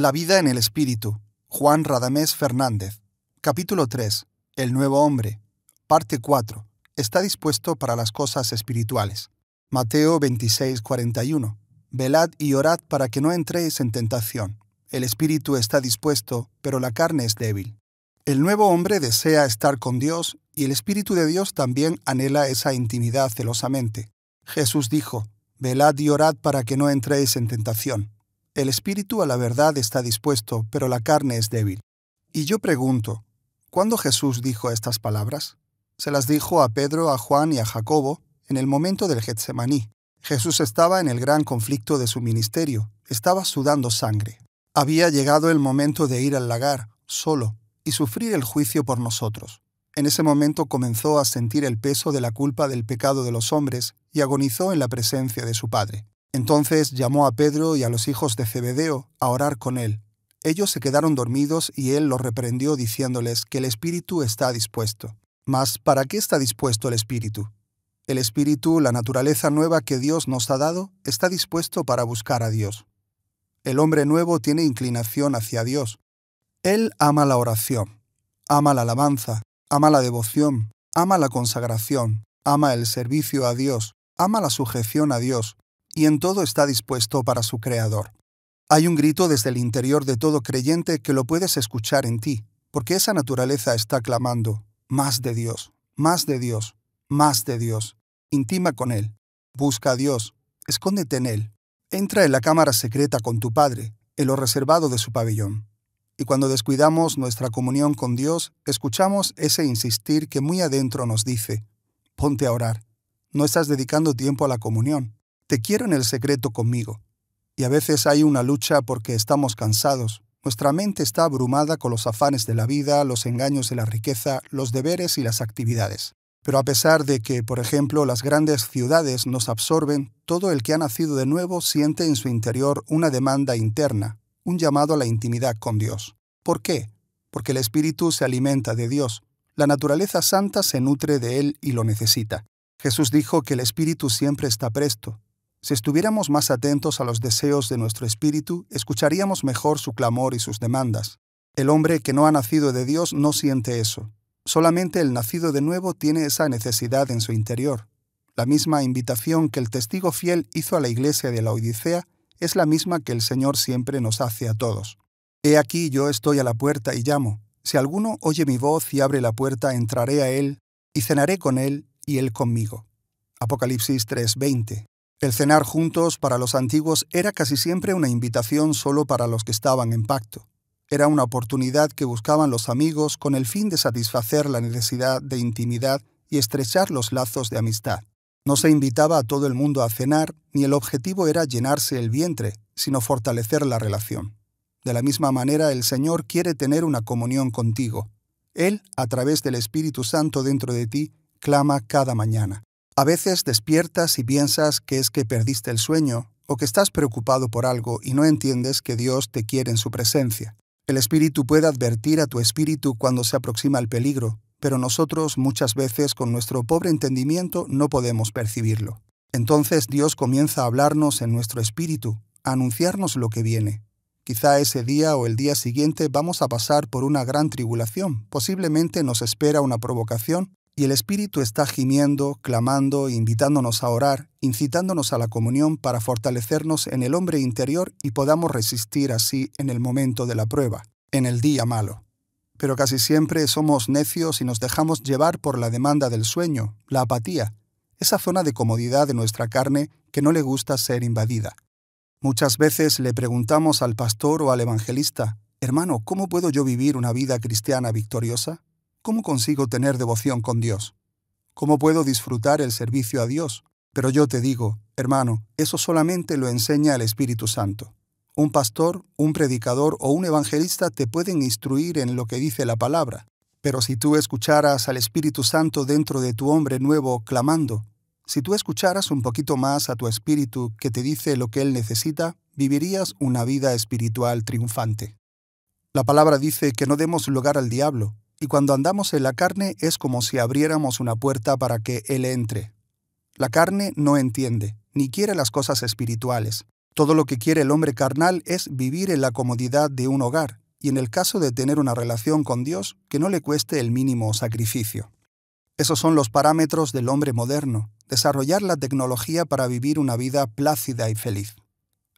La vida en el Espíritu. Juan Radamés Fernández. Capítulo 3. El nuevo hombre. Parte 4. Está dispuesto para las cosas espirituales. Mateo 26, 41. Velad y orad para que no entréis en tentación. El espíritu está dispuesto, pero la carne es débil. El nuevo hombre desea estar con Dios y el espíritu de Dios también anhela esa intimidad celosamente. Jesús dijo, Velad y orad para que no entréis en tentación. El espíritu a la verdad está dispuesto, pero la carne es débil. Y yo pregunto, ¿cuándo Jesús dijo estas palabras? Se las dijo a Pedro, a Juan y a Jacobo en el momento del Getsemaní. Jesús estaba en el gran conflicto de su ministerio, estaba sudando sangre. Había llegado el momento de ir al lagar, solo, y sufrir el juicio por nosotros. En ese momento comenzó a sentir el peso de la culpa del pecado de los hombres y agonizó en la presencia de su Padre. Entonces llamó a Pedro y a los hijos de Zebedeo a orar con él. Ellos se quedaron dormidos y él los reprendió diciéndoles que el espíritu está dispuesto. Mas, ¿para qué está dispuesto el espíritu? El espíritu, la naturaleza nueva que Dios nos ha dado, está dispuesto para buscar a Dios. El hombre nuevo tiene inclinación hacia Dios. Él ama la oración, ama la alabanza, ama la devoción, ama la consagración, ama el servicio a Dios, ama la sujeción a Dios, y en todo está dispuesto para su Creador. Hay un grito desde el interior de todo creyente que lo puedes escuchar en ti, porque esa naturaleza está clamando, más de Dios, más de Dios, más de Dios. Intima con Él, busca a Dios, escóndete en Él, entra en la cámara secreta con tu Padre, en lo reservado de su pabellón. Y cuando descuidamos nuestra comunión con Dios, escuchamos ese insistir que muy adentro nos dice, ponte a orar, no estás dedicando tiempo a la comunión, te quiero en el secreto conmigo. Y a veces hay una lucha porque estamos cansados. Nuestra mente está abrumada con los afanes de la vida, los engaños de la riqueza, los deberes y las actividades. Pero a pesar de que, por ejemplo, las grandes ciudades nos absorben, todo el que ha nacido de nuevo siente en su interior una demanda interna, un llamado a la intimidad con Dios. ¿Por qué? Porque el Espíritu se alimenta de Dios. La naturaleza santa se nutre de Él y lo necesita. Jesús dijo que el Espíritu siempre está presto, si estuviéramos más atentos a los deseos de nuestro espíritu, escucharíamos mejor su clamor y sus demandas. El hombre que no ha nacido de Dios no siente eso. Solamente el nacido de nuevo tiene esa necesidad en su interior. La misma invitación que el testigo fiel hizo a la iglesia de la Odisea es la misma que el Señor siempre nos hace a todos. He aquí yo estoy a la puerta y llamo. Si alguno oye mi voz y abre la puerta, entraré a él y cenaré con él y él conmigo. Apocalipsis 3:20. El cenar juntos para los antiguos era casi siempre una invitación solo para los que estaban en pacto. Era una oportunidad que buscaban los amigos con el fin de satisfacer la necesidad de intimidad y estrechar los lazos de amistad. No se invitaba a todo el mundo a cenar, ni el objetivo era llenarse el vientre, sino fortalecer la relación. De la misma manera, el Señor quiere tener una comunión contigo. Él, a través del Espíritu Santo dentro de ti, clama cada mañana. A veces despiertas y piensas que es que perdiste el sueño o que estás preocupado por algo y no entiendes que Dios te quiere en su presencia. El Espíritu puede advertir a tu espíritu cuando se aproxima el peligro, pero nosotros muchas veces con nuestro pobre entendimiento no podemos percibirlo. Entonces Dios comienza a hablarnos en nuestro espíritu, a anunciarnos lo que viene. Quizá ese día o el día siguiente vamos a pasar por una gran tribulación, posiblemente nos espera una provocación y el Espíritu está gimiendo, clamando, invitándonos a orar, incitándonos a la comunión para fortalecernos en el hombre interior y podamos resistir así en el momento de la prueba, en el día malo. Pero casi siempre somos necios y nos dejamos llevar por la demanda del sueño, la apatía, esa zona de comodidad de nuestra carne que no le gusta ser invadida. Muchas veces le preguntamos al pastor o al evangelista, Hermano, ¿cómo puedo yo vivir una vida cristiana victoriosa? ¿Cómo consigo tener devoción con Dios? ¿Cómo puedo disfrutar el servicio a Dios? Pero yo te digo, hermano, eso solamente lo enseña el Espíritu Santo. Un pastor, un predicador o un evangelista te pueden instruir en lo que dice la palabra, pero si tú escucharas al Espíritu Santo dentro de tu hombre nuevo clamando, si tú escucharas un poquito más a tu espíritu que te dice lo que él necesita, vivirías una vida espiritual triunfante. La palabra dice que no demos lugar al diablo, y cuando andamos en la carne es como si abriéramos una puerta para que Él entre. La carne no entiende, ni quiere las cosas espirituales. Todo lo que quiere el hombre carnal es vivir en la comodidad de un hogar, y en el caso de tener una relación con Dios, que no le cueste el mínimo sacrificio. Esos son los parámetros del hombre moderno, desarrollar la tecnología para vivir una vida plácida y feliz.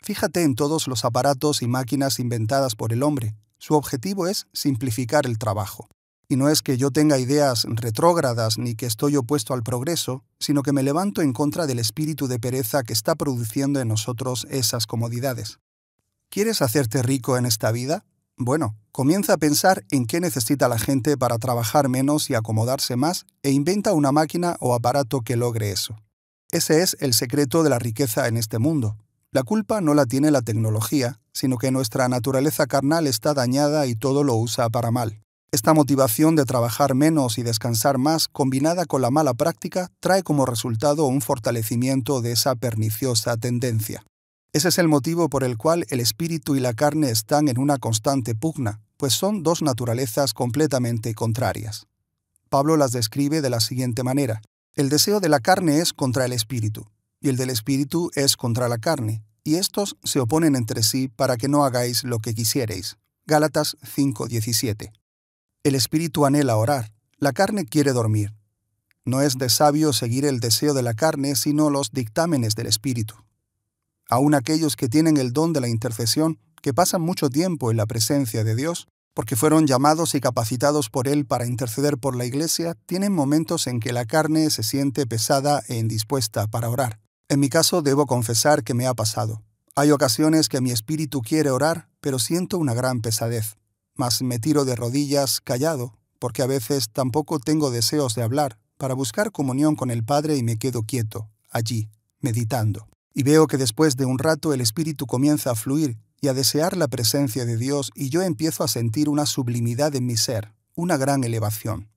Fíjate en todos los aparatos y máquinas inventadas por el hombre. Su objetivo es simplificar el trabajo. Y no es que yo tenga ideas retrógradas ni que estoy opuesto al progreso, sino que me levanto en contra del espíritu de pereza que está produciendo en nosotros esas comodidades. ¿Quieres hacerte rico en esta vida? Bueno, comienza a pensar en qué necesita la gente para trabajar menos y acomodarse más e inventa una máquina o aparato que logre eso. Ese es el secreto de la riqueza en este mundo. La culpa no la tiene la tecnología, sino que nuestra naturaleza carnal está dañada y todo lo usa para mal. Esta motivación de trabajar menos y descansar más, combinada con la mala práctica, trae como resultado un fortalecimiento de esa perniciosa tendencia. Ese es el motivo por el cual el espíritu y la carne están en una constante pugna, pues son dos naturalezas completamente contrarias. Pablo las describe de la siguiente manera. El deseo de la carne es contra el espíritu, y el del espíritu es contra la carne, y estos se oponen entre sí para que no hagáis lo que quisiereis. Gálatas 5:17. El espíritu anhela orar, la carne quiere dormir. No es de sabio seguir el deseo de la carne, sino los dictámenes del espíritu. Aun aquellos que tienen el don de la intercesión, que pasan mucho tiempo en la presencia de Dios, porque fueron llamados y capacitados por Él para interceder por la Iglesia, tienen momentos en que la carne se siente pesada e indispuesta para orar. En mi caso debo confesar que me ha pasado. Hay ocasiones que mi espíritu quiere orar, pero siento una gran pesadez mas me tiro de rodillas callado, porque a veces tampoco tengo deseos de hablar, para buscar comunión con el Padre y me quedo quieto, allí, meditando. Y veo que después de un rato el Espíritu comienza a fluir y a desear la presencia de Dios y yo empiezo a sentir una sublimidad en mi ser, una gran elevación.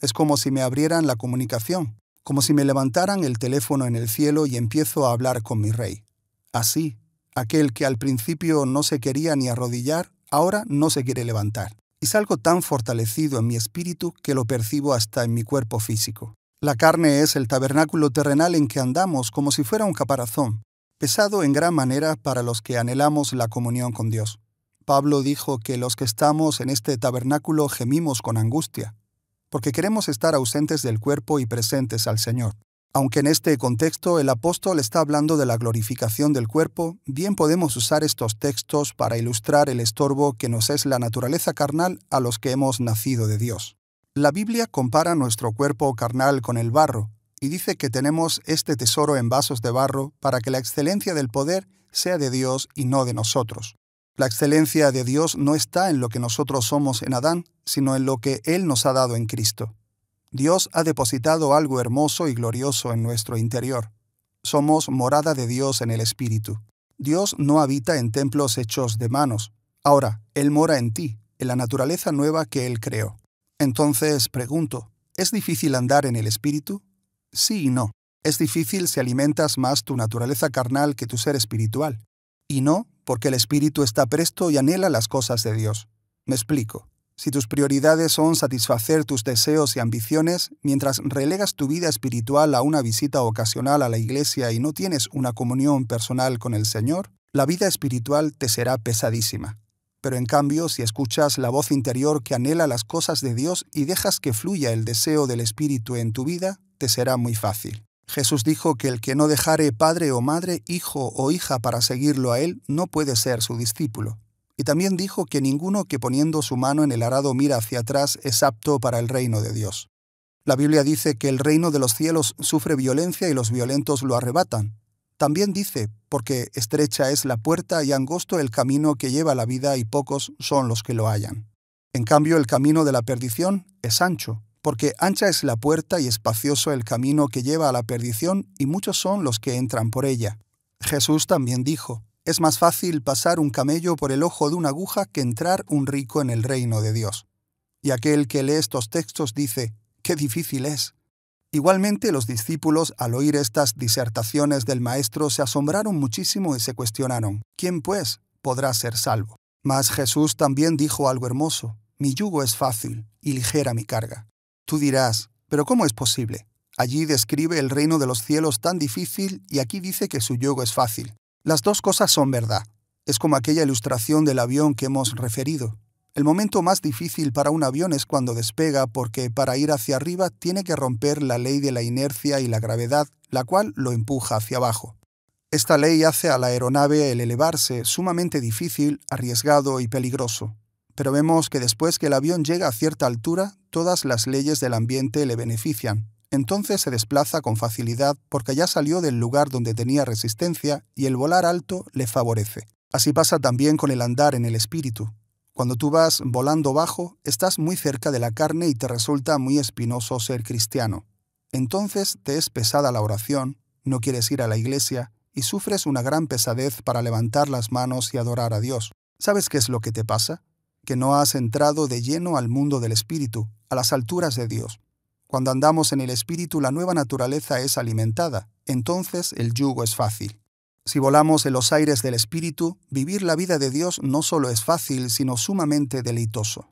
Es como si me abrieran la comunicación, como si me levantaran el teléfono en el cielo y empiezo a hablar con mi rey. Así, aquel que al principio no se quería ni arrodillar, ahora no se quiere levantar. Y salgo tan fortalecido en mi espíritu que lo percibo hasta en mi cuerpo físico. La carne es el tabernáculo terrenal en que andamos como si fuera un caparazón, pesado en gran manera para los que anhelamos la comunión con Dios. Pablo dijo que los que estamos en este tabernáculo gemimos con angustia, porque queremos estar ausentes del cuerpo y presentes al Señor. Aunque en este contexto el apóstol está hablando de la glorificación del cuerpo, bien podemos usar estos textos para ilustrar el estorbo que nos es la naturaleza carnal a los que hemos nacido de Dios. La Biblia compara nuestro cuerpo carnal con el barro y dice que tenemos este tesoro en vasos de barro para que la excelencia del poder sea de Dios y no de nosotros. La excelencia de Dios no está en lo que nosotros somos en Adán, sino en lo que Él nos ha dado en Cristo. Dios ha depositado algo hermoso y glorioso en nuestro interior. Somos morada de Dios en el Espíritu. Dios no habita en templos hechos de manos. Ahora, Él mora en ti, en la naturaleza nueva que Él creó. Entonces, pregunto, ¿es difícil andar en el Espíritu? Sí y no. Es difícil si alimentas más tu naturaleza carnal que tu ser espiritual. Y no, porque el Espíritu está presto y anhela las cosas de Dios. Me explico. Si tus prioridades son satisfacer tus deseos y ambiciones, mientras relegas tu vida espiritual a una visita ocasional a la iglesia y no tienes una comunión personal con el Señor, la vida espiritual te será pesadísima. Pero en cambio, si escuchas la voz interior que anhela las cosas de Dios y dejas que fluya el deseo del Espíritu en tu vida, te será muy fácil. Jesús dijo que el que no dejare padre o madre, hijo o hija para seguirlo a él, no puede ser su discípulo. Y también dijo que ninguno que poniendo su mano en el arado mira hacia atrás es apto para el reino de Dios. La Biblia dice que el reino de los cielos sufre violencia y los violentos lo arrebatan. También dice, porque estrecha es la puerta y angosto el camino que lleva la vida y pocos son los que lo hallan. En cambio, el camino de la perdición es ancho, porque ancha es la puerta y espacioso el camino que lleva a la perdición y muchos son los que entran por ella. Jesús también dijo, es más fácil pasar un camello por el ojo de una aguja que entrar un rico en el reino de Dios. Y aquel que lee estos textos dice, qué difícil es. Igualmente los discípulos al oír estas disertaciones del Maestro se asombraron muchísimo y se cuestionaron, ¿quién pues podrá ser salvo? Mas Jesús también dijo algo hermoso, mi yugo es fácil y ligera mi carga. Tú dirás, pero ¿cómo es posible? Allí describe el reino de los cielos tan difícil y aquí dice que su yugo es fácil. Las dos cosas son verdad. Es como aquella ilustración del avión que hemos referido. El momento más difícil para un avión es cuando despega porque para ir hacia arriba tiene que romper la ley de la inercia y la gravedad, la cual lo empuja hacia abajo. Esta ley hace a la aeronave el elevarse sumamente difícil, arriesgado y peligroso. Pero vemos que después que el avión llega a cierta altura, todas las leyes del ambiente le benefician. Entonces se desplaza con facilidad porque ya salió del lugar donde tenía resistencia y el volar alto le favorece. Así pasa también con el andar en el espíritu. Cuando tú vas volando bajo, estás muy cerca de la carne y te resulta muy espinoso ser cristiano. Entonces te es pesada la oración, no quieres ir a la iglesia y sufres una gran pesadez para levantar las manos y adorar a Dios. ¿Sabes qué es lo que te pasa? Que no has entrado de lleno al mundo del espíritu, a las alturas de Dios. Cuando andamos en el espíritu, la nueva naturaleza es alimentada, entonces el yugo es fácil. Si volamos en los aires del espíritu, vivir la vida de Dios no solo es fácil, sino sumamente deleitoso.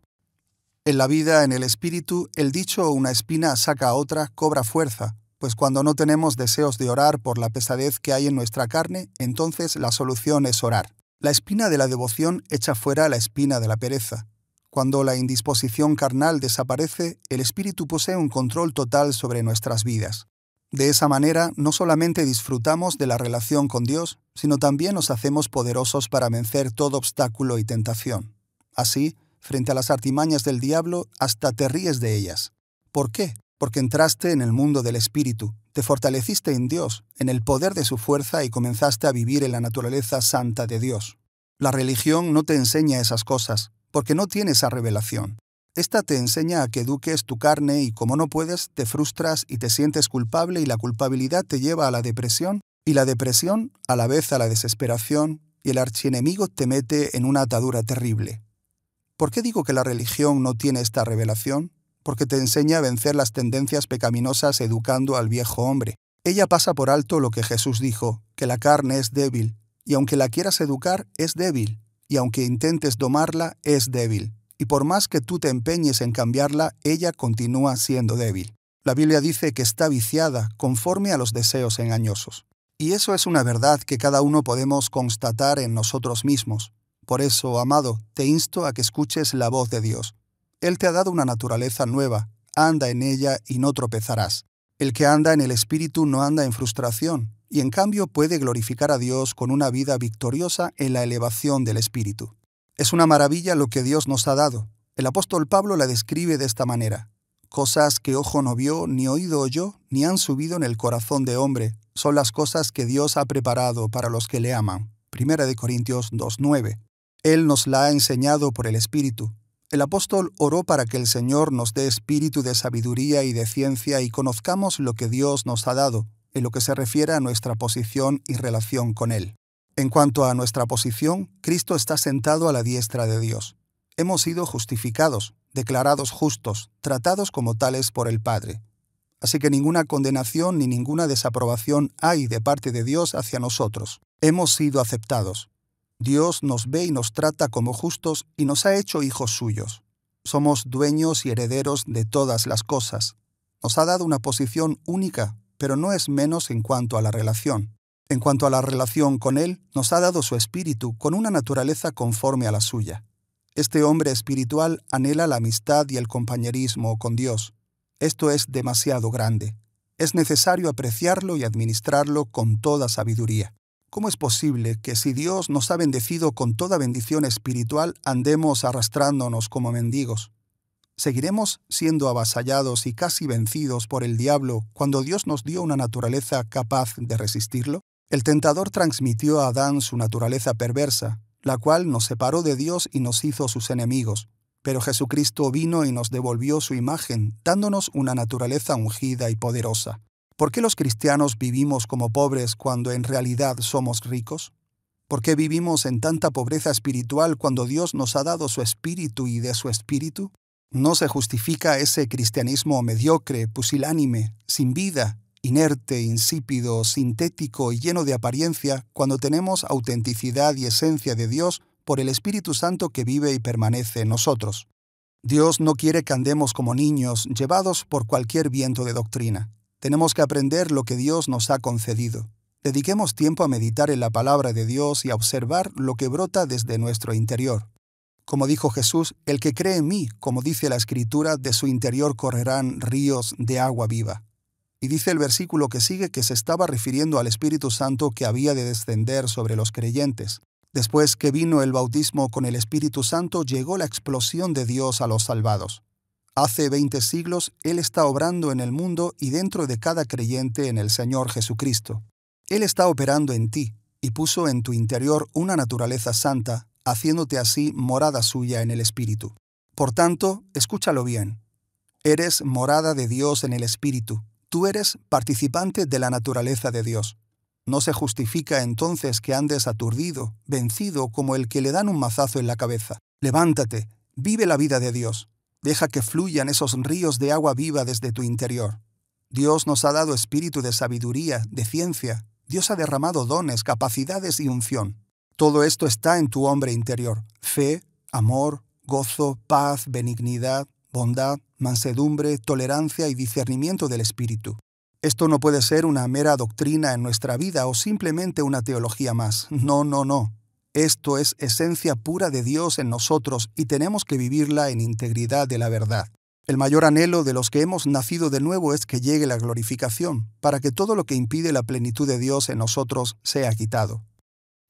En la vida, en el espíritu, el dicho una espina saca a otra cobra fuerza, pues cuando no tenemos deseos de orar por la pesadez que hay en nuestra carne, entonces la solución es orar. La espina de la devoción echa fuera la espina de la pereza, cuando la indisposición carnal desaparece, el espíritu posee un control total sobre nuestras vidas. De esa manera, no solamente disfrutamos de la relación con Dios, sino también nos hacemos poderosos para vencer todo obstáculo y tentación. Así, frente a las artimañas del diablo, hasta te ríes de ellas. ¿Por qué? Porque entraste en el mundo del espíritu, te fortaleciste en Dios, en el poder de su fuerza y comenzaste a vivir en la naturaleza santa de Dios. La religión no te enseña esas cosas, porque no tiene esa revelación. Esta te enseña a que eduques tu carne y como no puedes, te frustras y te sientes culpable y la culpabilidad te lleva a la depresión y la depresión a la vez a la desesperación y el archienemigo te mete en una atadura terrible. ¿Por qué digo que la religión no tiene esta revelación? Porque te enseña a vencer las tendencias pecaminosas educando al viejo hombre. Ella pasa por alto lo que Jesús dijo, que la carne es débil, y aunque la quieras educar, es débil y aunque intentes domarla, es débil, y por más que tú te empeñes en cambiarla, ella continúa siendo débil. La Biblia dice que está viciada conforme a los deseos engañosos. Y eso es una verdad que cada uno podemos constatar en nosotros mismos. Por eso, amado, te insto a que escuches la voz de Dios. Él te ha dado una naturaleza nueva, anda en ella y no tropezarás. El que anda en el Espíritu no anda en frustración, y en cambio puede glorificar a Dios con una vida victoriosa en la elevación del espíritu. Es una maravilla lo que Dios nos ha dado. El apóstol Pablo la describe de esta manera. Cosas que ojo no vio, ni oído oyó, ni han subido en el corazón de hombre, son las cosas que Dios ha preparado para los que le aman. 1 de Corintios 2.9. Él nos la ha enseñado por el Espíritu. El apóstol oró para que el Señor nos dé espíritu de sabiduría y de ciencia y conozcamos lo que Dios nos ha dado, en lo que se refiere a nuestra posición y relación con Él. En cuanto a nuestra posición, Cristo está sentado a la diestra de Dios. Hemos sido justificados, declarados justos, tratados como tales por el Padre. Así que ninguna condenación ni ninguna desaprobación hay de parte de Dios hacia nosotros. Hemos sido aceptados. Dios nos ve y nos trata como justos y nos ha hecho hijos suyos. Somos dueños y herederos de todas las cosas. Nos ha dado una posición única pero no es menos en cuanto a la relación. En cuanto a la relación con Él, nos ha dado su espíritu con una naturaleza conforme a la suya. Este hombre espiritual anhela la amistad y el compañerismo con Dios. Esto es demasiado grande. Es necesario apreciarlo y administrarlo con toda sabiduría. ¿Cómo es posible que si Dios nos ha bendecido con toda bendición espiritual andemos arrastrándonos como mendigos? ¿Seguiremos siendo avasallados y casi vencidos por el diablo cuando Dios nos dio una naturaleza capaz de resistirlo? El tentador transmitió a Adán su naturaleza perversa, la cual nos separó de Dios y nos hizo sus enemigos. Pero Jesucristo vino y nos devolvió su imagen, dándonos una naturaleza ungida y poderosa. ¿Por qué los cristianos vivimos como pobres cuando en realidad somos ricos? ¿Por qué vivimos en tanta pobreza espiritual cuando Dios nos ha dado su espíritu y de su espíritu? No se justifica ese cristianismo mediocre, pusilánime, sin vida, inerte, insípido, sintético y lleno de apariencia cuando tenemos autenticidad y esencia de Dios por el Espíritu Santo que vive y permanece en nosotros. Dios no quiere que andemos como niños llevados por cualquier viento de doctrina. Tenemos que aprender lo que Dios nos ha concedido. Dediquemos tiempo a meditar en la palabra de Dios y a observar lo que brota desde nuestro interior. Como dijo Jesús, el que cree en mí, como dice la Escritura, de su interior correrán ríos de agua viva. Y dice el versículo que sigue que se estaba refiriendo al Espíritu Santo que había de descender sobre los creyentes. Después que vino el bautismo con el Espíritu Santo, llegó la explosión de Dios a los salvados. Hace veinte siglos, Él está obrando en el mundo y dentro de cada creyente en el Señor Jesucristo. Él está operando en ti y puso en tu interior una naturaleza santa, haciéndote así morada suya en el Espíritu. Por tanto, escúchalo bien. Eres morada de Dios en el Espíritu. Tú eres participante de la naturaleza de Dios. No se justifica entonces que andes aturdido, vencido como el que le dan un mazazo en la cabeza. Levántate, vive la vida de Dios. Deja que fluyan esos ríos de agua viva desde tu interior. Dios nos ha dado espíritu de sabiduría, de ciencia. Dios ha derramado dones, capacidades y unción. Todo esto está en tu hombre interior. Fe, amor, gozo, paz, benignidad, bondad, mansedumbre, tolerancia y discernimiento del espíritu. Esto no puede ser una mera doctrina en nuestra vida o simplemente una teología más. No, no, no. Esto es esencia pura de Dios en nosotros y tenemos que vivirla en integridad de la verdad. El mayor anhelo de los que hemos nacido de nuevo es que llegue la glorificación, para que todo lo que impide la plenitud de Dios en nosotros sea quitado.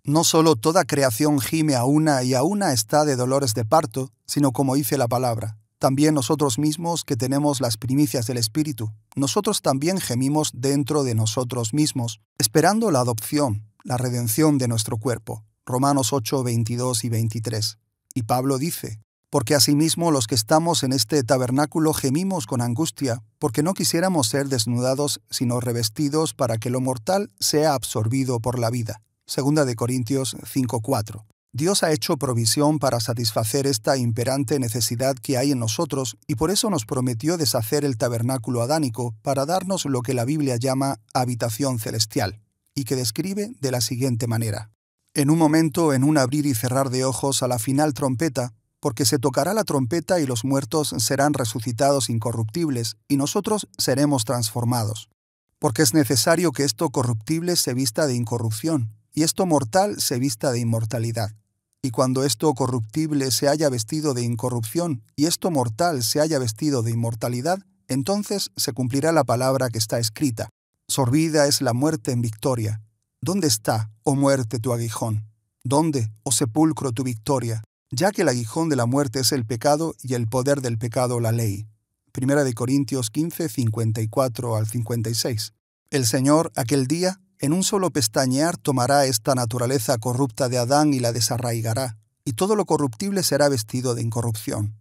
No solo toda creación gime a una y a una está de dolores de parto, sino como dice la palabra, también nosotros mismos que tenemos las primicias del Espíritu, nosotros también gemimos dentro de nosotros mismos, esperando la adopción, la redención de nuestro cuerpo. Romanos 8, 22 y 23. Y Pablo dice, porque asimismo los que estamos en este tabernáculo gemimos con angustia, porque no quisiéramos ser desnudados, sino revestidos para que lo mortal sea absorbido por la vida. 2 de Corintios 5:4. Dios ha hecho provisión para satisfacer esta imperante necesidad que hay en nosotros y por eso nos prometió deshacer el tabernáculo adánico para darnos lo que la Biblia llama habitación celestial, y que describe de la siguiente manera. En un momento, en un abrir y cerrar de ojos a la final trompeta, porque se tocará la trompeta y los muertos serán resucitados incorruptibles y nosotros seremos transformados. Porque es necesario que esto corruptible se vista de incorrupción y esto mortal se vista de inmortalidad. Y cuando esto corruptible se haya vestido de incorrupción y esto mortal se haya vestido de inmortalidad, entonces se cumplirá la palabra que está escrita. Sorbida es la muerte en victoria. ¿Dónde está, oh muerte, tu aguijón? ¿Dónde, oh sepulcro, tu victoria? Ya que el aguijón de la muerte es el pecado y el poder del pecado la ley. Primera de Corintios 15, 54 al 56. El Señor aquel día en un solo pestañear tomará esta naturaleza corrupta de Adán y la desarraigará, y todo lo corruptible será vestido de incorrupción.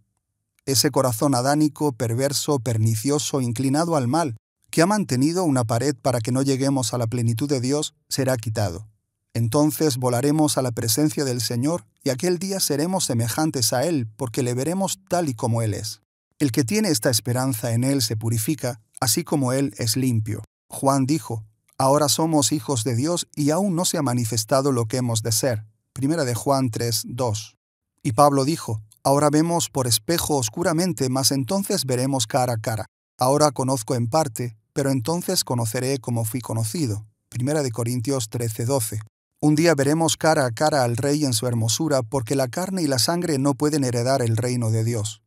Ese corazón adánico, perverso, pernicioso, inclinado al mal, que ha mantenido una pared para que no lleguemos a la plenitud de Dios, será quitado. Entonces volaremos a la presencia del Señor y aquel día seremos semejantes a Él, porque le veremos tal y como Él es. El que tiene esta esperanza en Él se purifica, así como Él es limpio. Juan dijo, Ahora somos hijos de Dios y aún no se ha manifestado lo que hemos de ser. Primera de Juan 3, 2. Y Pablo dijo, Ahora vemos por espejo oscuramente, mas entonces veremos cara a cara. Ahora conozco en parte, pero entonces conoceré como fui conocido. Primera de Corintios 13:12. Un día veremos cara a cara al Rey en su hermosura, porque la carne y la sangre no pueden heredar el reino de Dios.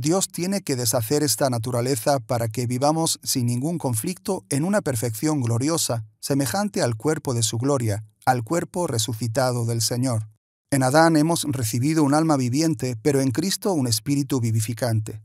Dios tiene que deshacer esta naturaleza para que vivamos sin ningún conflicto en una perfección gloriosa, semejante al cuerpo de su gloria, al cuerpo resucitado del Señor. En Adán hemos recibido un alma viviente, pero en Cristo un espíritu vivificante.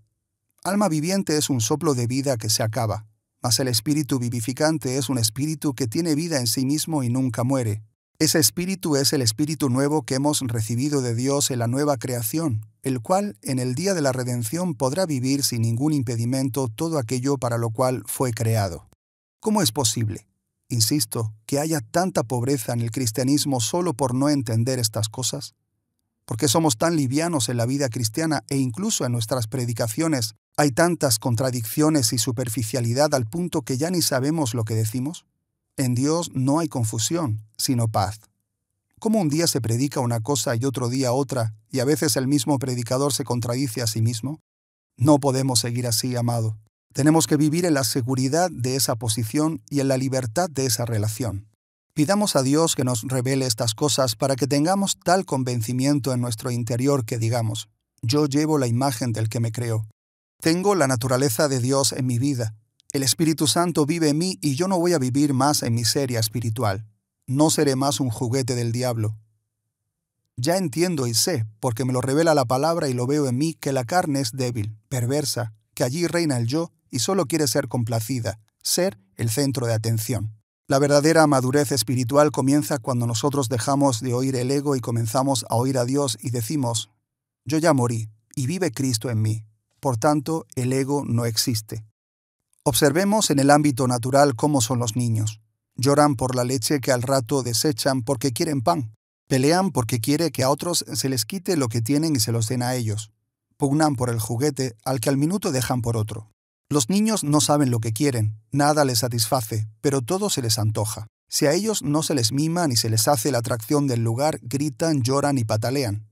Alma viviente es un soplo de vida que se acaba, mas el espíritu vivificante es un espíritu que tiene vida en sí mismo y nunca muere. Ese espíritu es el espíritu nuevo que hemos recibido de Dios en la nueva creación, el cual en el día de la redención podrá vivir sin ningún impedimento todo aquello para lo cual fue creado. ¿Cómo es posible, insisto, que haya tanta pobreza en el cristianismo solo por no entender estas cosas? ¿Por qué somos tan livianos en la vida cristiana e incluso en nuestras predicaciones hay tantas contradicciones y superficialidad al punto que ya ni sabemos lo que decimos? En Dios no hay confusión, sino paz. ¿Cómo un día se predica una cosa y otro día otra, y a veces el mismo predicador se contradice a sí mismo? No podemos seguir así, amado. Tenemos que vivir en la seguridad de esa posición y en la libertad de esa relación. Pidamos a Dios que nos revele estas cosas para que tengamos tal convencimiento en nuestro interior que digamos, yo llevo la imagen del que me creo. Tengo la naturaleza de Dios en mi vida, el Espíritu Santo vive en mí y yo no voy a vivir más en miseria espiritual. No seré más un juguete del diablo. Ya entiendo y sé, porque me lo revela la palabra y lo veo en mí, que la carne es débil, perversa, que allí reina el yo y solo quiere ser complacida, ser el centro de atención. La verdadera madurez espiritual comienza cuando nosotros dejamos de oír el ego y comenzamos a oír a Dios y decimos, yo ya morí y vive Cristo en mí. Por tanto, el ego no existe. Observemos en el ámbito natural cómo son los niños. Lloran por la leche que al rato desechan porque quieren pan. Pelean porque quiere que a otros se les quite lo que tienen y se los den a ellos. Pugnan por el juguete al que al minuto dejan por otro. Los niños no saben lo que quieren, nada les satisface, pero todo se les antoja. Si a ellos no se les mima ni se les hace la atracción del lugar, gritan, lloran y patalean.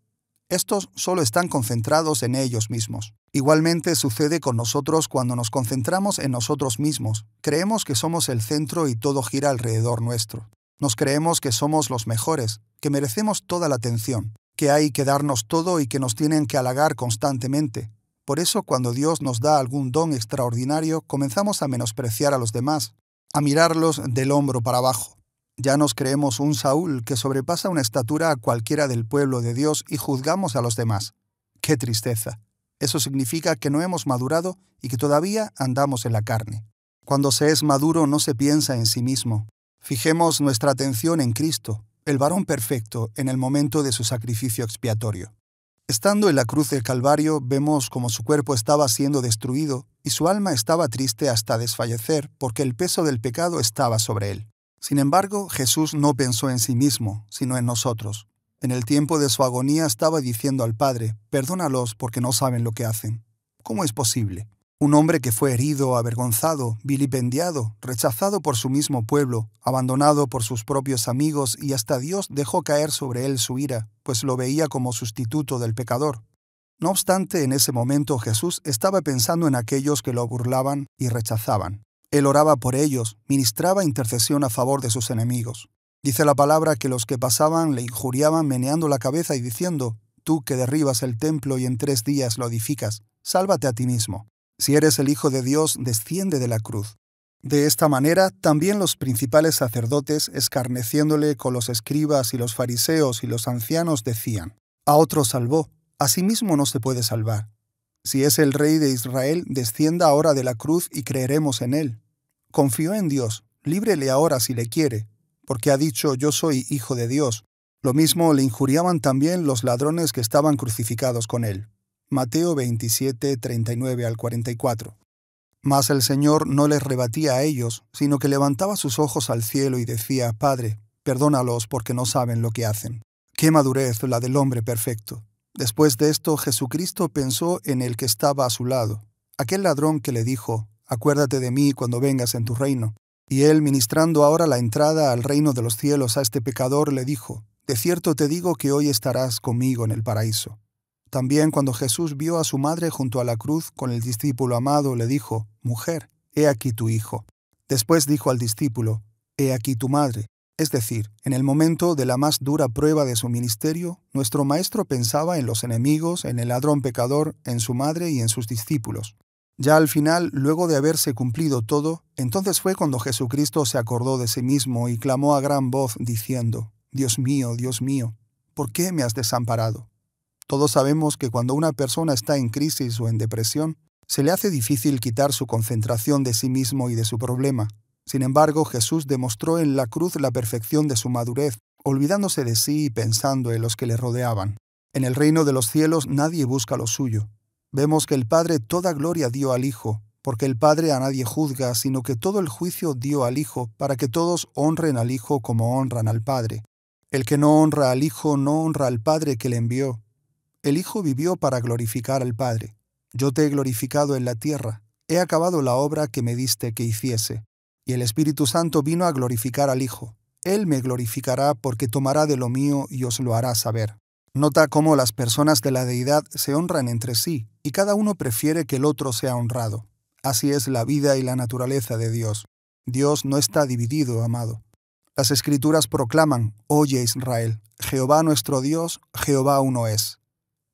Estos solo están concentrados en ellos mismos. Igualmente sucede con nosotros cuando nos concentramos en nosotros mismos. Creemos que somos el centro y todo gira alrededor nuestro. Nos creemos que somos los mejores, que merecemos toda la atención, que hay que darnos todo y que nos tienen que halagar constantemente. Por eso cuando Dios nos da algún don extraordinario, comenzamos a menospreciar a los demás, a mirarlos del hombro para abajo. Ya nos creemos un Saúl que sobrepasa una estatura a cualquiera del pueblo de Dios y juzgamos a los demás. ¡Qué tristeza! Eso significa que no hemos madurado y que todavía andamos en la carne. Cuando se es maduro no se piensa en sí mismo. Fijemos nuestra atención en Cristo, el varón perfecto, en el momento de su sacrificio expiatorio. Estando en la cruz del Calvario, vemos como su cuerpo estaba siendo destruido y su alma estaba triste hasta desfallecer porque el peso del pecado estaba sobre él. Sin embargo, Jesús no pensó en sí mismo, sino en nosotros. En el tiempo de su agonía estaba diciendo al Padre, perdónalos porque no saben lo que hacen. ¿Cómo es posible? Un hombre que fue herido, avergonzado, vilipendiado, rechazado por su mismo pueblo, abandonado por sus propios amigos y hasta Dios dejó caer sobre él su ira, pues lo veía como sustituto del pecador. No obstante, en ese momento Jesús estaba pensando en aquellos que lo burlaban y rechazaban. Él oraba por ellos, ministraba intercesión a favor de sus enemigos. Dice la palabra que los que pasaban le injuriaban meneando la cabeza y diciendo, Tú que derribas el templo y en tres días lo edificas, sálvate a ti mismo. Si eres el Hijo de Dios, desciende de la cruz. De esta manera, también los principales sacerdotes, escarneciéndole con los escribas y los fariseos y los ancianos, decían, A otro salvó, a sí mismo no se puede salvar. Si es el rey de Israel, descienda ahora de la cruz y creeremos en él. Confió en Dios, líbrele ahora si le quiere, porque ha dicho yo soy hijo de Dios. Lo mismo le injuriaban también los ladrones que estaban crucificados con él. Mateo 27, 39 al 44. Mas el Señor no les rebatía a ellos, sino que levantaba sus ojos al cielo y decía, Padre, perdónalos porque no saben lo que hacen. Qué madurez la del hombre perfecto. Después de esto Jesucristo pensó en el que estaba a su lado, aquel ladrón que le dijo, Acuérdate de mí cuando vengas en tu reino. Y él, ministrando ahora la entrada al reino de los cielos a este pecador, le dijo, De cierto te digo que hoy estarás conmigo en el paraíso. También cuando Jesús vio a su madre junto a la cruz con el discípulo amado, le dijo, Mujer, he aquí tu hijo. Después dijo al discípulo, He aquí tu madre. Es decir, en el momento de la más dura prueba de su ministerio, nuestro Maestro pensaba en los enemigos, en el ladrón pecador, en su madre y en sus discípulos. Ya al final, luego de haberse cumplido todo, entonces fue cuando Jesucristo se acordó de sí mismo y clamó a gran voz diciendo, Dios mío, Dios mío, ¿por qué me has desamparado? Todos sabemos que cuando una persona está en crisis o en depresión, se le hace difícil quitar su concentración de sí mismo y de su problema. Sin embargo, Jesús demostró en la cruz la perfección de su madurez, olvidándose de sí y pensando en los que le rodeaban. En el reino de los cielos nadie busca lo suyo, Vemos que el Padre toda gloria dio al Hijo, porque el Padre a nadie juzga, sino que todo el juicio dio al Hijo, para que todos honren al Hijo como honran al Padre. El que no honra al Hijo no honra al Padre que le envió. El Hijo vivió para glorificar al Padre. Yo te he glorificado en la tierra, he acabado la obra que me diste que hiciese. Y el Espíritu Santo vino a glorificar al Hijo. Él me glorificará porque tomará de lo mío y os lo hará saber. Nota cómo las personas de la deidad se honran entre sí, y cada uno prefiere que el otro sea honrado. Así es la vida y la naturaleza de Dios. Dios no está dividido, amado. Las escrituras proclaman, oye Israel, Jehová nuestro Dios, Jehová uno es.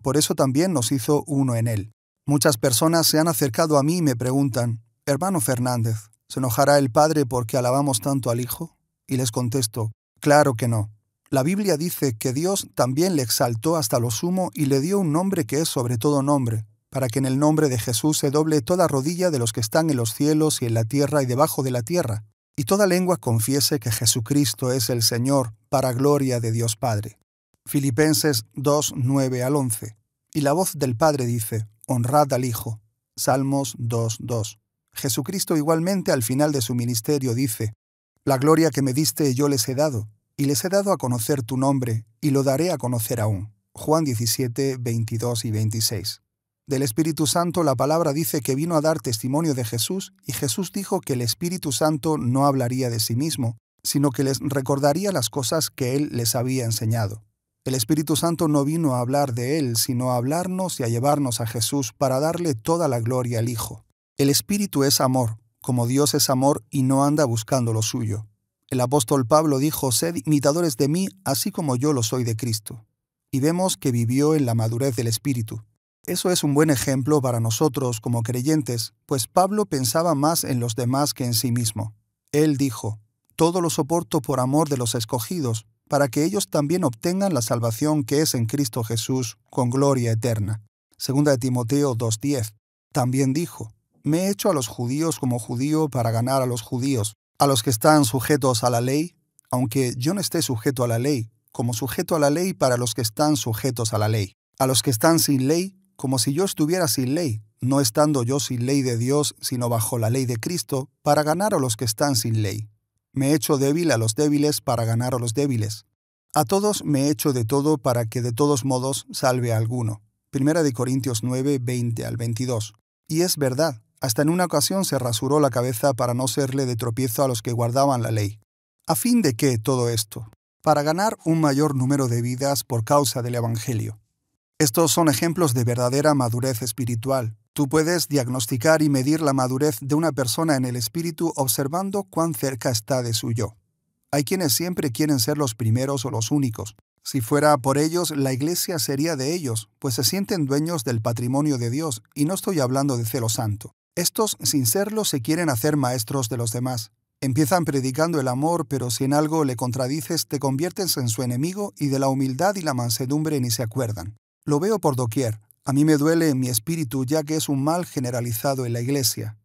Por eso también nos hizo uno en él. Muchas personas se han acercado a mí y me preguntan, hermano Fernández, ¿se enojará el Padre porque alabamos tanto al Hijo? Y les contesto, claro que no. La Biblia dice que Dios también le exaltó hasta lo sumo y le dio un nombre que es sobre todo nombre, para que en el nombre de Jesús se doble toda rodilla de los que están en los cielos y en la tierra y debajo de la tierra, y toda lengua confiese que Jesucristo es el Señor, para gloria de Dios Padre. Filipenses 2, 9 al 11. Y la voz del Padre dice, Honrad al Hijo. Salmos 2, 2. Jesucristo igualmente al final de su ministerio dice, La gloria que me diste yo les he dado, y les he dado a conocer tu nombre, y lo daré a conocer aún. Juan 17, 22 y 26. Del Espíritu Santo la palabra dice que vino a dar testimonio de Jesús y Jesús dijo que el Espíritu Santo no hablaría de sí mismo, sino que les recordaría las cosas que Él les había enseñado. El Espíritu Santo no vino a hablar de Él, sino a hablarnos y a llevarnos a Jesús para darle toda la gloria al Hijo. El Espíritu es amor, como Dios es amor y no anda buscando lo suyo. El apóstol Pablo dijo, sed imitadores de mí, así como yo lo soy de Cristo. Y vemos que vivió en la madurez del Espíritu. Eso es un buen ejemplo para nosotros como creyentes, pues Pablo pensaba más en los demás que en sí mismo. Él dijo, Todo lo soporto por amor de los escogidos, para que ellos también obtengan la salvación que es en Cristo Jesús, con gloria eterna. Segunda Timoteo 2.10. También dijo, Me he hecho a los judíos como judío para ganar a los judíos, a los que están sujetos a la ley, aunque yo no esté sujeto a la ley, como sujeto a la ley para los que están sujetos a la ley, a los que están sin ley, como si yo estuviera sin ley, no estando yo sin ley de Dios, sino bajo la ley de Cristo, para ganar a los que están sin ley. Me he hecho débil a los débiles para ganar a los débiles. A todos me he hecho de todo para que de todos modos salve a alguno. Primera de Corintios 9, 20 al 22. Y es verdad, hasta en una ocasión se rasuró la cabeza para no serle de tropiezo a los que guardaban la ley. ¿A fin de qué todo esto? Para ganar un mayor número de vidas por causa del Evangelio. Estos son ejemplos de verdadera madurez espiritual. Tú puedes diagnosticar y medir la madurez de una persona en el espíritu observando cuán cerca está de su yo. Hay quienes siempre quieren ser los primeros o los únicos. Si fuera por ellos, la iglesia sería de ellos, pues se sienten dueños del patrimonio de Dios, y no estoy hablando de celo santo. Estos, sin serlo, se quieren hacer maestros de los demás. Empiezan predicando el amor, pero si en algo le contradices, te conviertes en su enemigo y de la humildad y la mansedumbre ni se acuerdan. Lo veo por doquier. A mí me duele en mi espíritu ya que es un mal generalizado en la Iglesia.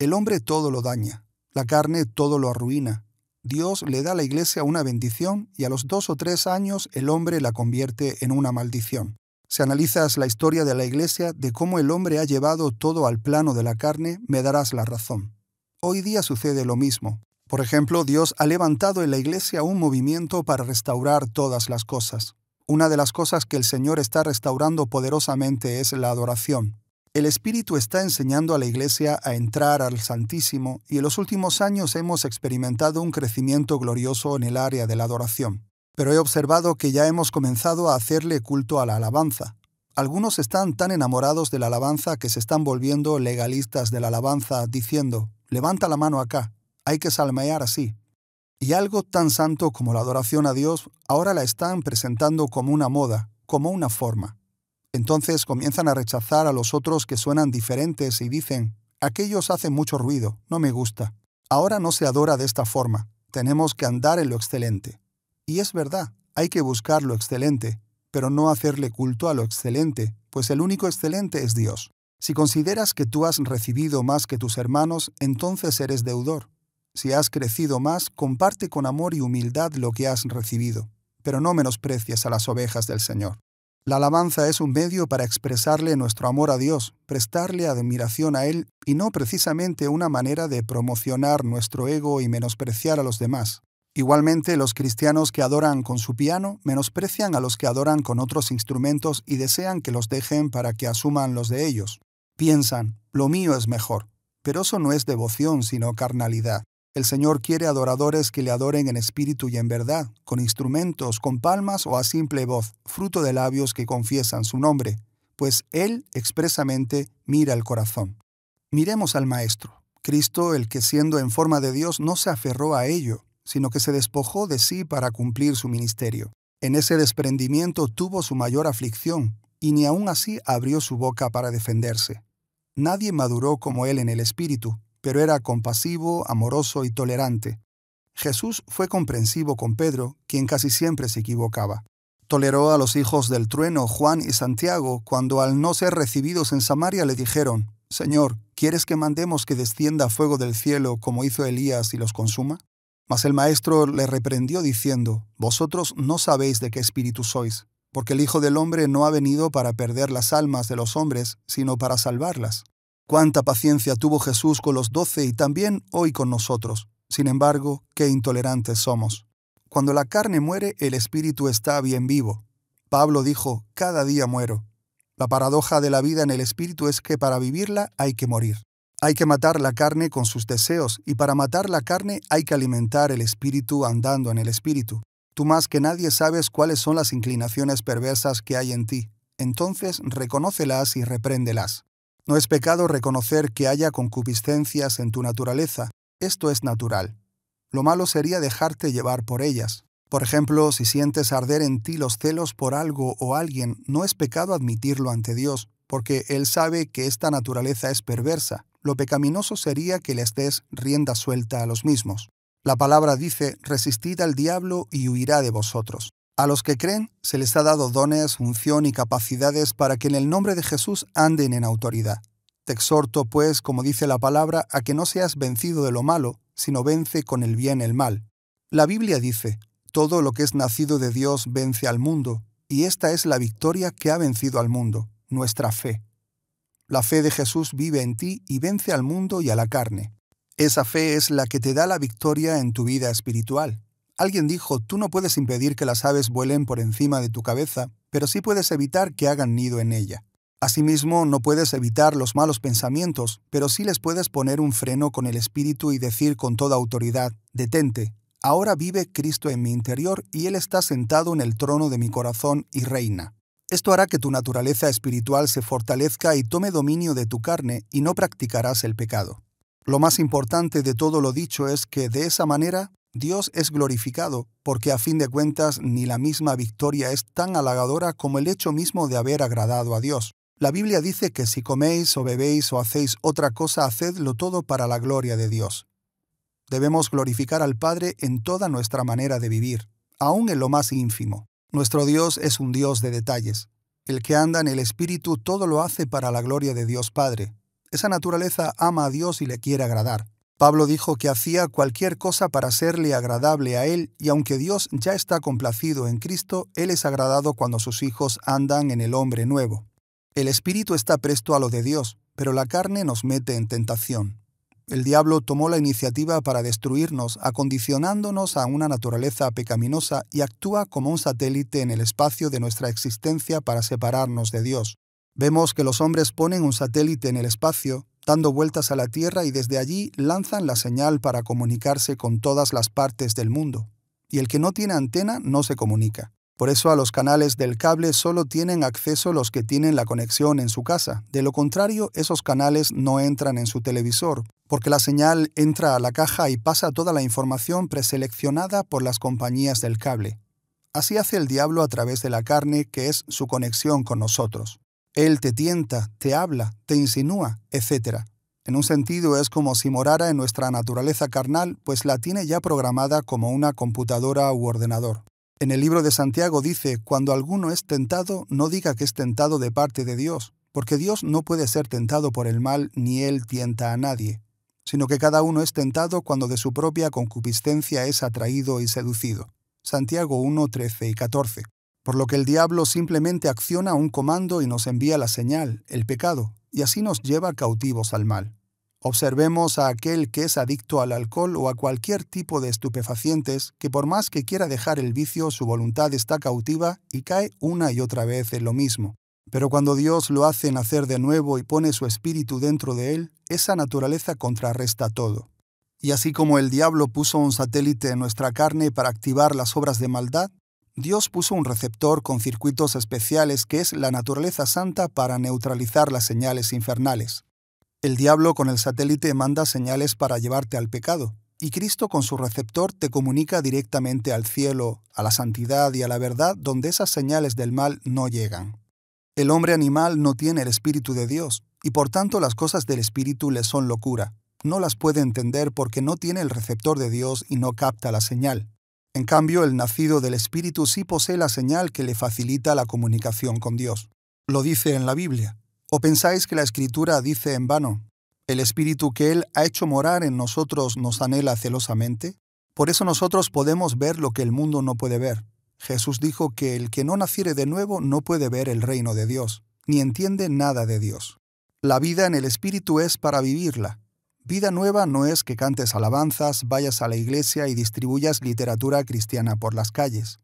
El hombre todo lo daña, la carne todo lo arruina. Dios le da a la Iglesia una bendición y a los dos o tres años el hombre la convierte en una maldición. Si analizas la historia de la Iglesia, de cómo el hombre ha llevado todo al plano de la carne, me darás la razón. Hoy día sucede lo mismo. Por ejemplo, Dios ha levantado en la Iglesia un movimiento para restaurar todas las cosas. Una de las cosas que el Señor está restaurando poderosamente es la adoración. El Espíritu está enseñando a la Iglesia a entrar al Santísimo y en los últimos años hemos experimentado un crecimiento glorioso en el área de la adoración. Pero he observado que ya hemos comenzado a hacerle culto a la alabanza. Algunos están tan enamorados de la alabanza que se están volviendo legalistas de la alabanza diciendo, levanta la mano acá, hay que salmear así, y algo tan santo como la adoración a Dios ahora la están presentando como una moda, como una forma. Entonces comienzan a rechazar a los otros que suenan diferentes y dicen, aquellos hacen mucho ruido, no me gusta. Ahora no se adora de esta forma, tenemos que andar en lo excelente. Y es verdad, hay que buscar lo excelente, pero no hacerle culto a lo excelente, pues el único excelente es Dios. Si consideras que tú has recibido más que tus hermanos, entonces eres deudor, si has crecido más, comparte con amor y humildad lo que has recibido, pero no menosprecies a las ovejas del Señor. La alabanza es un medio para expresarle nuestro amor a Dios, prestarle admiración a Él y no precisamente una manera de promocionar nuestro ego y menospreciar a los demás. Igualmente, los cristianos que adoran con su piano menosprecian a los que adoran con otros instrumentos y desean que los dejen para que asuman los de ellos. Piensan, lo mío es mejor, pero eso no es devoción sino carnalidad. El Señor quiere adoradores que le adoren en espíritu y en verdad, con instrumentos, con palmas o a simple voz, fruto de labios que confiesan su nombre, pues Él expresamente mira el corazón. Miremos al Maestro, Cristo el que siendo en forma de Dios no se aferró a ello, sino que se despojó de sí para cumplir su ministerio. En ese desprendimiento tuvo su mayor aflicción, y ni aun así abrió su boca para defenderse. Nadie maduró como Él en el espíritu, pero era compasivo, amoroso y tolerante. Jesús fue comprensivo con Pedro, quien casi siempre se equivocaba. Toleró a los hijos del trueno, Juan y Santiago, cuando al no ser recibidos en Samaria le dijeron, Señor, ¿quieres que mandemos que descienda fuego del cielo como hizo Elías y los consuma? Mas el maestro le reprendió diciendo, Vosotros no sabéis de qué espíritu sois, porque el Hijo del Hombre no ha venido para perder las almas de los hombres, sino para salvarlas. Cuánta paciencia tuvo Jesús con los doce y también hoy con nosotros. Sin embargo, qué intolerantes somos. Cuando la carne muere, el espíritu está bien vivo. Pablo dijo, cada día muero. La paradoja de la vida en el espíritu es que para vivirla hay que morir. Hay que matar la carne con sus deseos, y para matar la carne hay que alimentar el espíritu andando en el espíritu. Tú más que nadie sabes cuáles son las inclinaciones perversas que hay en ti. Entonces reconócelas y repréndelas. No es pecado reconocer que haya concupiscencias en tu naturaleza, esto es natural. Lo malo sería dejarte llevar por ellas. Por ejemplo, si sientes arder en ti los celos por algo o alguien, no es pecado admitirlo ante Dios, porque Él sabe que esta naturaleza es perversa. Lo pecaminoso sería que les des rienda suelta a los mismos. La palabra dice, resistid al diablo y huirá de vosotros. A los que creen se les ha dado dones, función y capacidades para que en el nombre de Jesús anden en autoridad. Te exhorto, pues, como dice la palabra, a que no seas vencido de lo malo, sino vence con el bien el mal. La Biblia dice, todo lo que es nacido de Dios vence al mundo, y esta es la victoria que ha vencido al mundo, nuestra fe. La fe de Jesús vive en ti y vence al mundo y a la carne. Esa fe es la que te da la victoria en tu vida espiritual. Alguien dijo, tú no puedes impedir que las aves vuelen por encima de tu cabeza, pero sí puedes evitar que hagan nido en ella. Asimismo, no puedes evitar los malos pensamientos, pero sí les puedes poner un freno con el espíritu y decir con toda autoridad, detente, ahora vive Cristo en mi interior y Él está sentado en el trono de mi corazón y reina. Esto hará que tu naturaleza espiritual se fortalezca y tome dominio de tu carne y no practicarás el pecado. Lo más importante de todo lo dicho es que de esa manera Dios es glorificado, porque a fin de cuentas ni la misma victoria es tan halagadora como el hecho mismo de haber agradado a Dios. La Biblia dice que si coméis o bebéis o hacéis otra cosa, hacedlo todo para la gloria de Dios. Debemos glorificar al Padre en toda nuestra manera de vivir, aún en lo más ínfimo. Nuestro Dios es un Dios de detalles. El que anda en el Espíritu todo lo hace para la gloria de Dios Padre. Esa naturaleza ama a Dios y le quiere agradar. Pablo dijo que hacía cualquier cosa para serle agradable a Él y aunque Dios ya está complacido en Cristo, Él es agradado cuando sus hijos andan en el hombre nuevo. El espíritu está presto a lo de Dios, pero la carne nos mete en tentación. El diablo tomó la iniciativa para destruirnos, acondicionándonos a una naturaleza pecaminosa y actúa como un satélite en el espacio de nuestra existencia para separarnos de Dios. Vemos que los hombres ponen un satélite en el espacio, dando vueltas a la Tierra y desde allí lanzan la señal para comunicarse con todas las partes del mundo. Y el que no tiene antena no se comunica. Por eso a los canales del cable solo tienen acceso los que tienen la conexión en su casa. De lo contrario, esos canales no entran en su televisor, porque la señal entra a la caja y pasa toda la información preseleccionada por las compañías del cable. Así hace el diablo a través de la carne, que es su conexión con nosotros. Él te tienta, te habla, te insinúa, etc. En un sentido es como si morara en nuestra naturaleza carnal, pues la tiene ya programada como una computadora u ordenador. En el libro de Santiago dice, cuando alguno es tentado, no diga que es tentado de parte de Dios, porque Dios no puede ser tentado por el mal ni Él tienta a nadie, sino que cada uno es tentado cuando de su propia concupiscencia es atraído y seducido. Santiago 1, 13 y 14 por lo que el diablo simplemente acciona un comando y nos envía la señal, el pecado, y así nos lleva cautivos al mal. Observemos a aquel que es adicto al alcohol o a cualquier tipo de estupefacientes, que por más que quiera dejar el vicio, su voluntad está cautiva y cae una y otra vez en lo mismo. Pero cuando Dios lo hace nacer de nuevo y pone su espíritu dentro de él, esa naturaleza contrarresta todo. Y así como el diablo puso un satélite en nuestra carne para activar las obras de maldad, Dios puso un receptor con circuitos especiales que es la naturaleza santa para neutralizar las señales infernales. El diablo con el satélite manda señales para llevarte al pecado, y Cristo con su receptor te comunica directamente al cielo, a la santidad y a la verdad donde esas señales del mal no llegan. El hombre animal no tiene el Espíritu de Dios, y por tanto las cosas del Espíritu le son locura. No las puede entender porque no tiene el receptor de Dios y no capta la señal. En cambio, el nacido del Espíritu sí posee la señal que le facilita la comunicación con Dios. Lo dice en la Biblia. ¿O pensáis que la Escritura dice en vano, el Espíritu que Él ha hecho morar en nosotros nos anhela celosamente? Por eso nosotros podemos ver lo que el mundo no puede ver. Jesús dijo que el que no naciere de nuevo no puede ver el reino de Dios, ni entiende nada de Dios. La vida en el Espíritu es para vivirla, Vida nueva no es que cantes alabanzas, vayas a la iglesia y distribuyas literatura cristiana por las calles.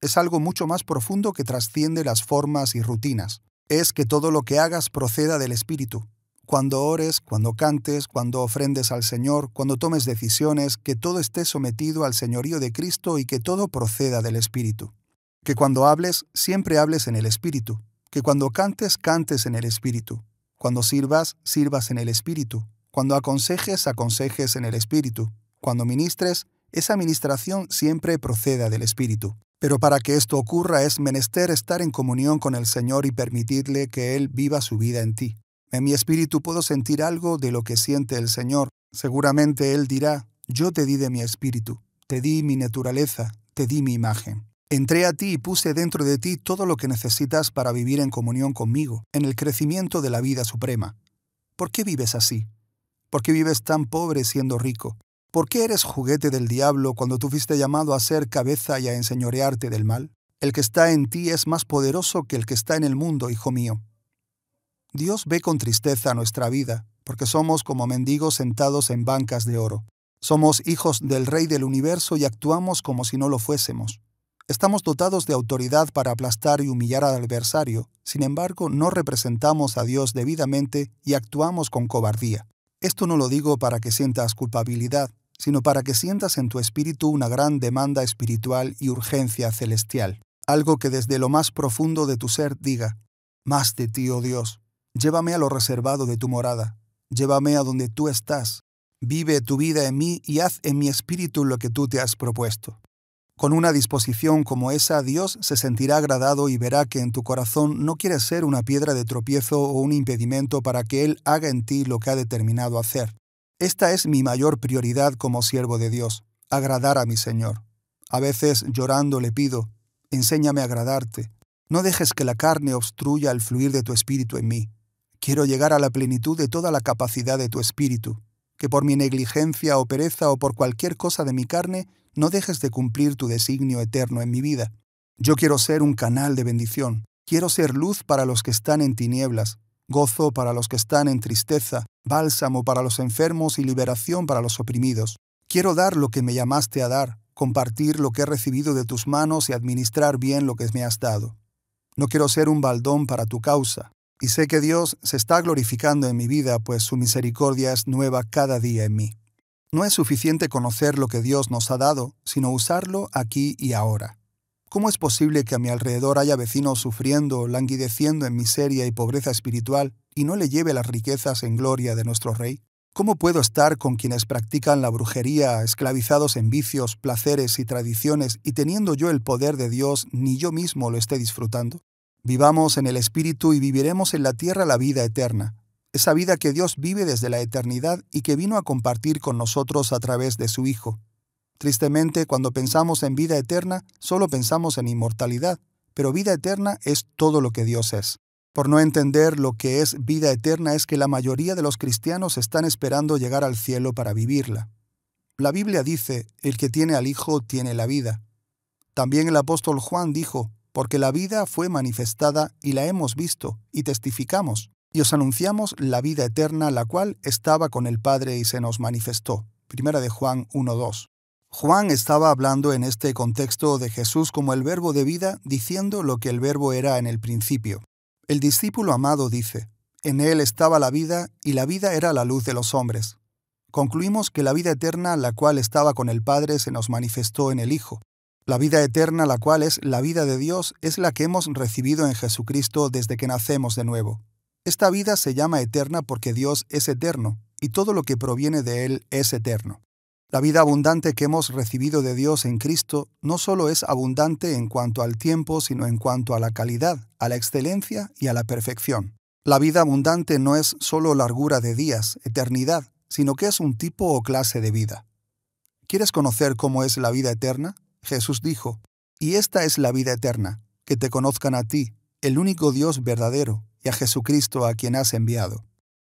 Es algo mucho más profundo que trasciende las formas y rutinas. Es que todo lo que hagas proceda del Espíritu. Cuando ores, cuando cantes, cuando ofrendes al Señor, cuando tomes decisiones, que todo esté sometido al señorío de Cristo y que todo proceda del Espíritu. Que cuando hables, siempre hables en el Espíritu. Que cuando cantes, cantes en el Espíritu. Cuando sirvas, sirvas en el Espíritu cuando aconsejes, aconsejes en el Espíritu. Cuando ministres, esa ministración siempre proceda del Espíritu. Pero para que esto ocurra es menester estar en comunión con el Señor y permitirle que Él viva su vida en ti. En mi espíritu puedo sentir algo de lo que siente el Señor. Seguramente Él dirá, yo te di de mi espíritu, te di mi naturaleza, te di mi imagen. Entré a ti y puse dentro de ti todo lo que necesitas para vivir en comunión conmigo, en el crecimiento de la vida suprema. ¿Por qué vives así? ¿Por qué vives tan pobre siendo rico? ¿Por qué eres juguete del diablo cuando tú fuiste llamado a ser cabeza y a enseñorearte del mal? El que está en ti es más poderoso que el que está en el mundo, hijo mío. Dios ve con tristeza nuestra vida, porque somos como mendigos sentados en bancas de oro. Somos hijos del Rey del universo y actuamos como si no lo fuésemos. Estamos dotados de autoridad para aplastar y humillar al adversario, sin embargo no representamos a Dios debidamente y actuamos con cobardía. Esto no lo digo para que sientas culpabilidad, sino para que sientas en tu espíritu una gran demanda espiritual y urgencia celestial, algo que desde lo más profundo de tu ser diga, más de ti, oh Dios, llévame a lo reservado de tu morada, llévame a donde tú estás, vive tu vida en mí y haz en mi espíritu lo que tú te has propuesto. Con una disposición como esa, Dios se sentirá agradado y verá que en tu corazón no quieres ser una piedra de tropiezo o un impedimento para que Él haga en ti lo que ha determinado hacer. Esta es mi mayor prioridad como siervo de Dios, agradar a mi Señor. A veces llorando le pido, enséñame a agradarte. No dejes que la carne obstruya el fluir de tu espíritu en mí. Quiero llegar a la plenitud de toda la capacidad de tu espíritu, que por mi negligencia o pereza o por cualquier cosa de mi carne no dejes de cumplir tu designio eterno en mi vida. Yo quiero ser un canal de bendición, quiero ser luz para los que están en tinieblas, gozo para los que están en tristeza, bálsamo para los enfermos y liberación para los oprimidos. Quiero dar lo que me llamaste a dar, compartir lo que he recibido de tus manos y administrar bien lo que me has dado. No quiero ser un baldón para tu causa, y sé que Dios se está glorificando en mi vida, pues su misericordia es nueva cada día en mí. No es suficiente conocer lo que Dios nos ha dado, sino usarlo aquí y ahora. ¿Cómo es posible que a mi alrededor haya vecinos sufriendo, languideciendo en miseria y pobreza espiritual, y no le lleve las riquezas en gloria de nuestro Rey? ¿Cómo puedo estar con quienes practican la brujería, esclavizados en vicios, placeres y tradiciones, y teniendo yo el poder de Dios, ni yo mismo lo esté disfrutando? Vivamos en el Espíritu y viviremos en la tierra la vida eterna esa vida que Dios vive desde la eternidad y que vino a compartir con nosotros a través de su Hijo. Tristemente, cuando pensamos en vida eterna, solo pensamos en inmortalidad, pero vida eterna es todo lo que Dios es. Por no entender lo que es vida eterna es que la mayoría de los cristianos están esperando llegar al cielo para vivirla. La Biblia dice, el que tiene al Hijo tiene la vida. También el apóstol Juan dijo, porque la vida fue manifestada y la hemos visto y testificamos y os anunciamos la vida eterna, la cual estaba con el Padre y se nos manifestó. Primera de Juan 1.2. Juan estaba hablando en este contexto de Jesús como el verbo de vida, diciendo lo que el verbo era en el principio. El discípulo amado dice, en él estaba la vida y la vida era la luz de los hombres. Concluimos que la vida eterna, la cual estaba con el Padre, se nos manifestó en el Hijo. La vida eterna, la cual es la vida de Dios, es la que hemos recibido en Jesucristo desde que nacemos de nuevo. Esta vida se llama eterna porque Dios es eterno y todo lo que proviene de Él es eterno. La vida abundante que hemos recibido de Dios en Cristo no solo es abundante en cuanto al tiempo, sino en cuanto a la calidad, a la excelencia y a la perfección. La vida abundante no es solo largura de días, eternidad, sino que es un tipo o clase de vida. ¿Quieres conocer cómo es la vida eterna? Jesús dijo, Y esta es la vida eterna, que te conozcan a ti, el único Dios verdadero, y a Jesucristo a quien has enviado.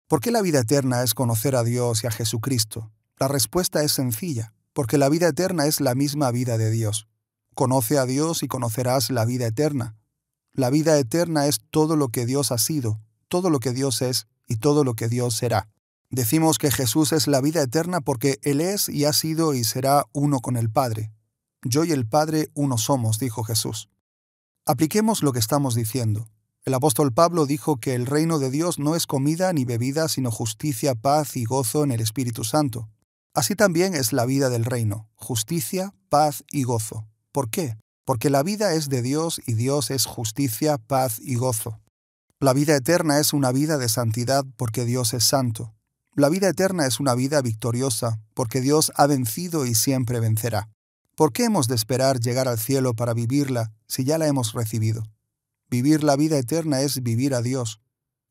¿Por qué la vida eterna es conocer a Dios y a Jesucristo? La respuesta es sencilla, porque la vida eterna es la misma vida de Dios. Conoce a Dios y conocerás la vida eterna. La vida eterna es todo lo que Dios ha sido, todo lo que Dios es y todo lo que Dios será. Decimos que Jesús es la vida eterna porque Él es y ha sido y será uno con el Padre. Yo y el Padre uno somos, dijo Jesús. Apliquemos lo que estamos diciendo. El apóstol Pablo dijo que el reino de Dios no es comida ni bebida, sino justicia, paz y gozo en el Espíritu Santo. Así también es la vida del reino, justicia, paz y gozo. ¿Por qué? Porque la vida es de Dios y Dios es justicia, paz y gozo. La vida eterna es una vida de santidad porque Dios es santo. La vida eterna es una vida victoriosa porque Dios ha vencido y siempre vencerá. ¿Por qué hemos de esperar llegar al cielo para vivirla si ya la hemos recibido? Vivir la vida eterna es vivir a Dios.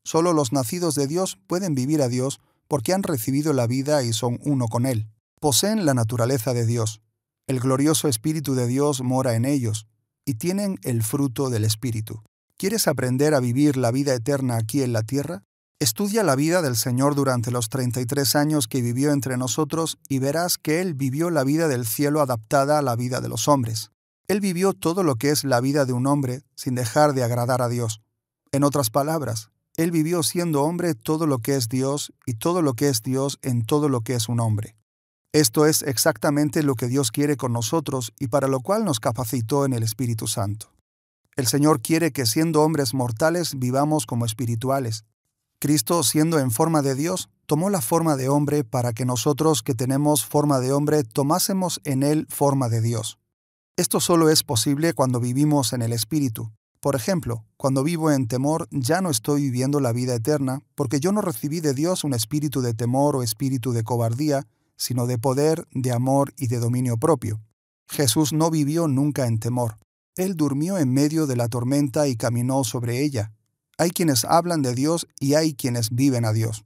Solo los nacidos de Dios pueden vivir a Dios porque han recibido la vida y son uno con Él. Poseen la naturaleza de Dios. El glorioso Espíritu de Dios mora en ellos y tienen el fruto del Espíritu. ¿Quieres aprender a vivir la vida eterna aquí en la tierra? Estudia la vida del Señor durante los 33 años que vivió entre nosotros y verás que Él vivió la vida del cielo adaptada a la vida de los hombres. Él vivió todo lo que es la vida de un hombre sin dejar de agradar a Dios. En otras palabras, Él vivió siendo hombre todo lo que es Dios y todo lo que es Dios en todo lo que es un hombre. Esto es exactamente lo que Dios quiere con nosotros y para lo cual nos capacitó en el Espíritu Santo. El Señor quiere que siendo hombres mortales vivamos como espirituales. Cristo, siendo en forma de Dios, tomó la forma de hombre para que nosotros que tenemos forma de hombre tomásemos en Él forma de Dios. Esto solo es posible cuando vivimos en el Espíritu. Por ejemplo, cuando vivo en temor ya no estoy viviendo la vida eterna, porque yo no recibí de Dios un espíritu de temor o espíritu de cobardía, sino de poder, de amor y de dominio propio. Jesús no vivió nunca en temor. Él durmió en medio de la tormenta y caminó sobre ella. Hay quienes hablan de Dios y hay quienes viven a Dios.